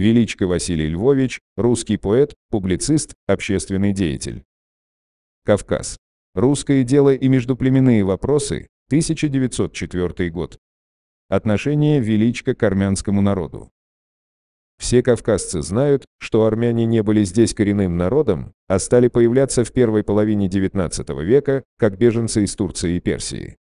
Величко Василий Львович, русский поэт, публицист, общественный деятель. Кавказ. Русское дело и междуплеменные вопросы, 1904 год. Отношение Величко к армянскому народу. Все кавказцы знают, что армяне не были здесь коренным народом, а стали появляться в первой половине XIX века, как беженцы из Турции и Персии.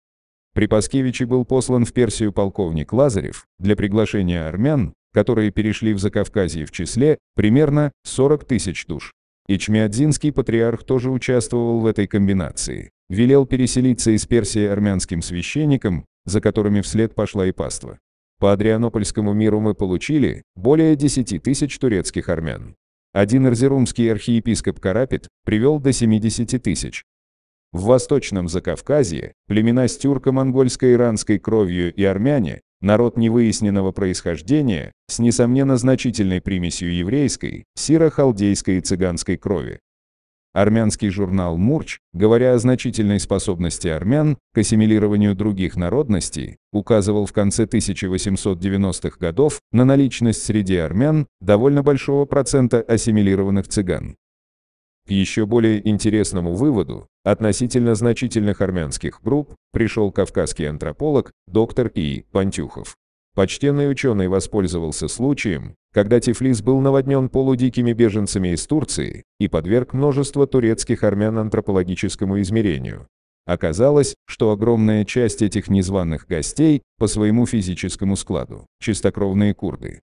При Паскевиче был послан в Персию полковник Лазарев для приглашения армян, которые перешли в Закавказье в числе примерно 40 тысяч душ. Ичмиадзинский патриарх тоже участвовал в этой комбинации. Велел переселиться из Персии армянским священникам, за которыми вслед пошла и паства. По Адрианопольскому миру мы получили более 10 тысяч турецких армян. Один эрзерумский архиепископ Карапит привел до 70 тысяч, в Восточном Закавказье племена с тюрко-монгольско-иранской кровью и армяне, народ невыясненного происхождения, с несомненно значительной примесью еврейской, сиро-халдейской и цыганской крови. Армянский журнал «Мурч», говоря о значительной способности армян к ассимилированию других народностей, указывал в конце 1890-х годов на наличность среди армян довольно большого процента ассимилированных цыган. К еще более интересному выводу относительно значительных армянских групп пришел кавказский антрополог доктор И. Пантюхов. Почтенный ученый воспользовался случаем, когда Тифлис был наводнен полудикими беженцами из Турции и подверг множество турецких армян антропологическому измерению. Оказалось, что огромная часть этих незваных гостей по своему физическому складу – чистокровные курды.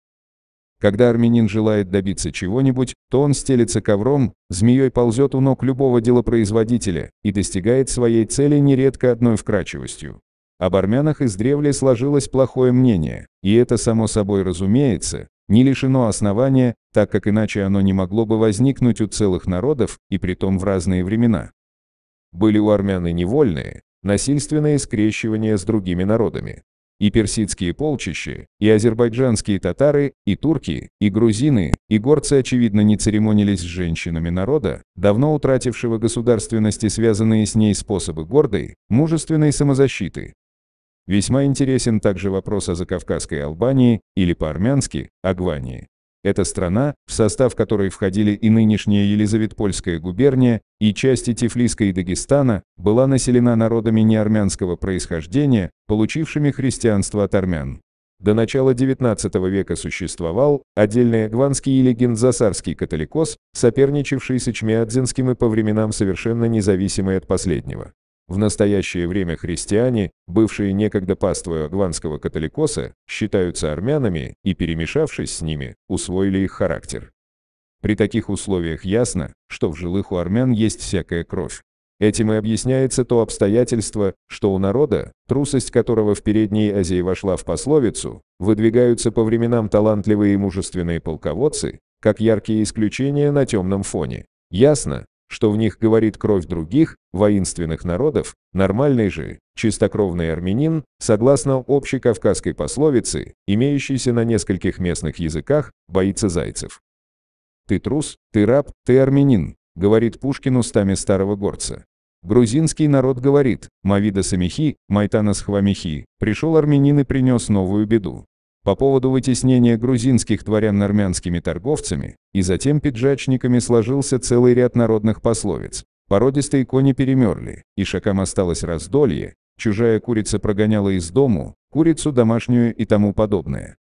Когда армянин желает добиться чего-нибудь, то он стелится ковром, змеей ползет у ног любого делопроизводителя и достигает своей цели нередко одной вкрачивостью. Об армянах издревле сложилось плохое мнение, и это само собой разумеется, не лишено основания, так как иначе оно не могло бы возникнуть у целых народов, и притом в разные времена. Были у армян и невольные, насильственные скрещивания с другими народами и персидские полчища, и азербайджанские татары, и турки, и грузины, и горцы очевидно не церемонились с женщинами народа, давно утратившего государственности связанные с ней способы гордой, мужественной самозащиты. Весьма интересен также вопрос о закавказской Албании, или по-армянски – Агвании. Эта страна, в состав которой входили и нынешняя Елизаветпольская губерния, и части Тифлиска и Дагестана, была населена народами неармянского происхождения, получившими христианство от армян. До начала XIX века существовал отдельный Эгванский или Гензасарский католикос, соперничавший с Ичмиадзинским и по временам совершенно независимый от последнего. В настоящее время христиане, бывшие некогда паствой Агланского католикоса, считаются армянами и, перемешавшись с ними, усвоили их характер. При таких условиях ясно, что в жилых у армян есть всякая кровь. Этим и объясняется то обстоятельство, что у народа, трусость которого в Передней Азии вошла в пословицу, выдвигаются по временам талантливые и мужественные полководцы, как яркие исключения на темном фоне. Ясно, что в них говорит кровь других, воинственных народов, нормальный же, чистокровный армянин, согласно общей кавказской пословице, имеющейся на нескольких местных языках, боится зайцев. «Ты трус, ты раб, ты армянин», — говорит Пушкин устами старого горца. Грузинский народ говорит, Мавида Самихи, Майтана Схвамихи, пришел армянин и принес новую беду по поводу вытеснения грузинских дворян армянскими торговцами и затем пиджачниками сложился целый ряд народных пословиц. Породистые кони перемерли, и шакам осталось раздолье, чужая курица прогоняла из дому, курицу домашнюю и тому подобное.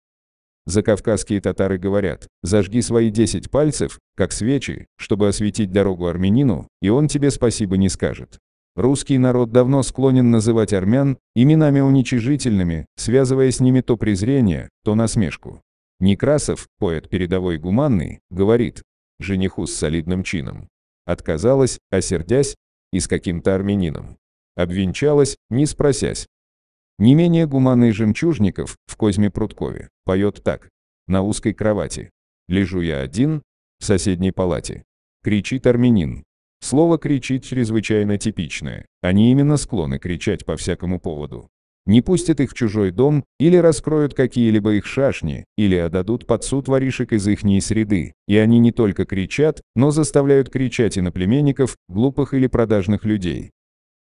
Закавказские татары говорят, зажги свои десять пальцев, как свечи, чтобы осветить дорогу армянину, и он тебе спасибо не скажет. Русский народ давно склонен называть армян именами уничижительными, связывая с ними то презрение, то насмешку. Некрасов, поэт передовой гуманный, говорит жениху с солидным чином. Отказалась, осердясь, и с каким-то армянином. Обвенчалась, не спросясь. Не менее гуманный Жемчужников в Козьме Прудкове поет так. На узкой кровати. Лежу я один в соседней палате. Кричит армянин. Слово «кричит» чрезвычайно типичное. Они именно склонны кричать по всякому поводу. Не пустят их в чужой дом, или раскроют какие-либо их шашни, или отдадут под суд воришек из ихней среды. И они не только кричат, но заставляют кричать иноплеменников, глупых или продажных людей.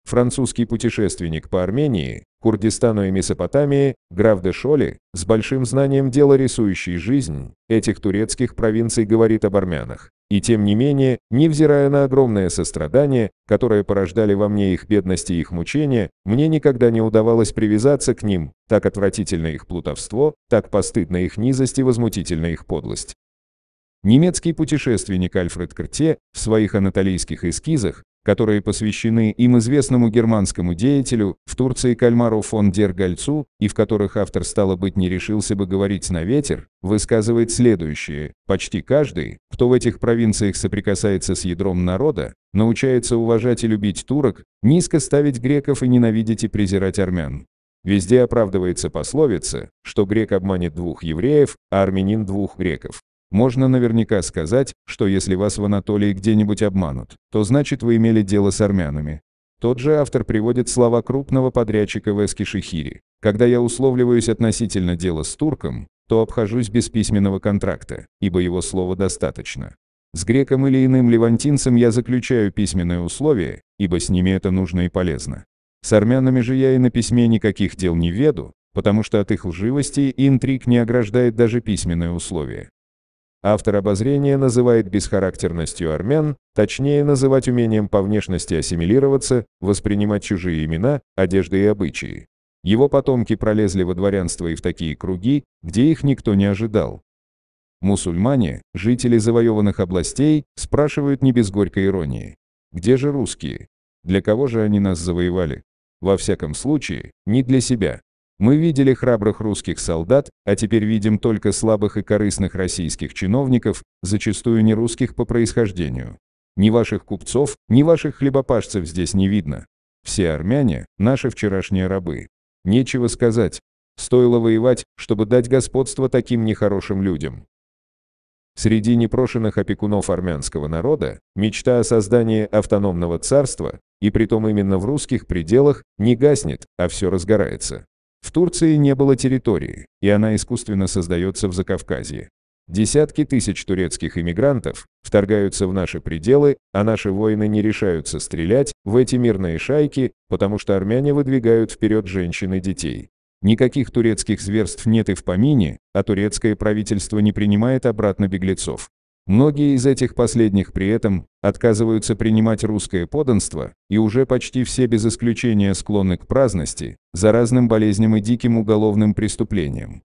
Французский путешественник по Армении, Курдистану и Месопотамии, граф де Шоли, с большим знанием дела рисующий жизнь этих турецких провинций говорит об армянах. И тем не менее, невзирая на огромное сострадание, которое порождали во мне их бедность и их мучения, мне никогда не удавалось привязаться к ним, так отвратительно их плутовство, так постыдно их низость и возмутительно их подлость. Немецкий путешественник Альфред Крте в своих анатолийских эскизах которые посвящены им известному германскому деятелю, в Турции Кальмару фон Дергальцу и в которых автор, стало быть, не решился бы говорить на ветер, высказывает следующее. Почти каждый, кто в этих провинциях соприкасается с ядром народа, научается уважать и любить турок, низко ставить греков и ненавидеть и презирать армян. Везде оправдывается пословица, что грек обманет двух евреев, а армянин двух греков. Можно наверняка сказать, что если вас в Анатолии где-нибудь обманут, то значит вы имели дело с армянами. Тот же автор приводит слова крупного подрядчика в Эскишихире. «Когда я условливаюсь относительно дела с турком, то обхожусь без письменного контракта, ибо его слова достаточно. С греком или иным левантинцем я заключаю письменное условие, ибо с ними это нужно и полезно. С армянами же я и на письме никаких дел не веду, потому что от их лживости и интриг не ограждает даже письменное условие. Автор обозрения называет бесхарактерностью армян, точнее называть умением по внешности ассимилироваться, воспринимать чужие имена, одежды и обычаи. Его потомки пролезли во дворянство и в такие круги, где их никто не ожидал. Мусульмане, жители завоеванных областей, спрашивают не без горькой иронии. Где же русские? Для кого же они нас завоевали? Во всяком случае, не для себя. Мы видели храбрых русских солдат, а теперь видим только слабых и корыстных российских чиновников, зачастую не русских по происхождению. Ни ваших купцов, ни ваших хлебопашцев здесь не видно. Все армяне – наши вчерашние рабы. Нечего сказать. Стоило воевать, чтобы дать господство таким нехорошим людям. Среди непрошенных опекунов армянского народа мечта о создании автономного царства, и притом именно в русских пределах, не гаснет, а все разгорается. В Турции не было территории, и она искусственно создается в Закавказье. Десятки тысяч турецких иммигрантов вторгаются в наши пределы, а наши воины не решаются стрелять в эти мирные шайки, потому что армяне выдвигают вперед женщин и детей. Никаких турецких зверств нет и в помине, а турецкое правительство не принимает обратно беглецов. Многие из этих последних при этом отказываются принимать русское подданство, и уже почти все без исключения склонны к праздности, заразным болезням и диким уголовным преступлениям.